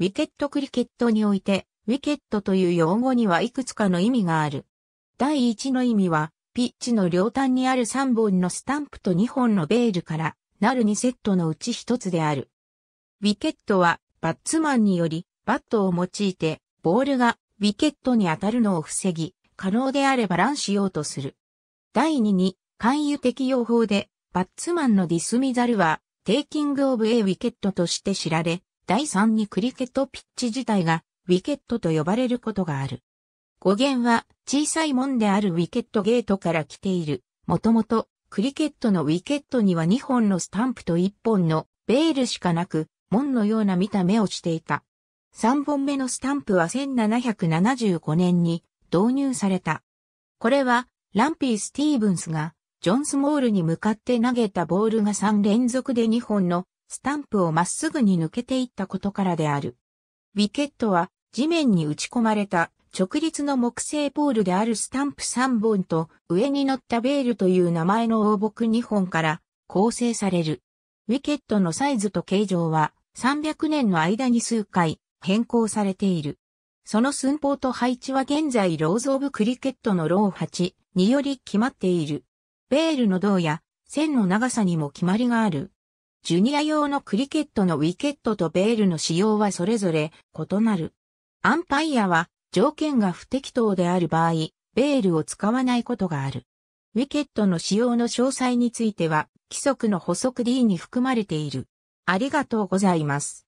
ウィケットクリケットにおいて、ウィケットという用語にはいくつかの意味がある。第一の意味は、ピッチの両端にある3本のスタンプと2本のベールからなる2セットのうち1つである。ウィケットは、バッツマンにより、バットを用いて、ボールがウィケットに当たるのを防ぎ、可能であれば乱しようとする。第2に、勧誘適用法で、バッツマンのディスミザルは、テイキングオブエウィケットとして知られ、第三にクリケットピッチ自体がウィケットと呼ばれることがある。語源は小さい門であるウィケットゲートから来ている。もともとクリケットのウィケットには2本のスタンプと1本のベールしかなく、門のような見た目をしていた。3本目のスタンプは1775年に導入された。これはランピー・スティーブンスがジョン・スモールに向かって投げたボールが3連続で2本のスタンプをまっすぐに抜けていったことからである。ウィケットは地面に打ち込まれた直立の木製ポールであるスタンプ3本と上に乗ったベールという名前の王木2本から構成される。ウィケットのサイズと形状は300年の間に数回変更されている。その寸法と配置は現在ローズ・オブ・クリケットのロー8により決まっている。ベールの胴や線の長さにも決まりがある。ジュニア用のクリケットのウィケットとベールの使用はそれぞれ異なる。アンパイアは条件が不適当である場合、ベールを使わないことがある。ウィケットの使用の詳細については、規則の補足 D に含まれている。ありがとうございます。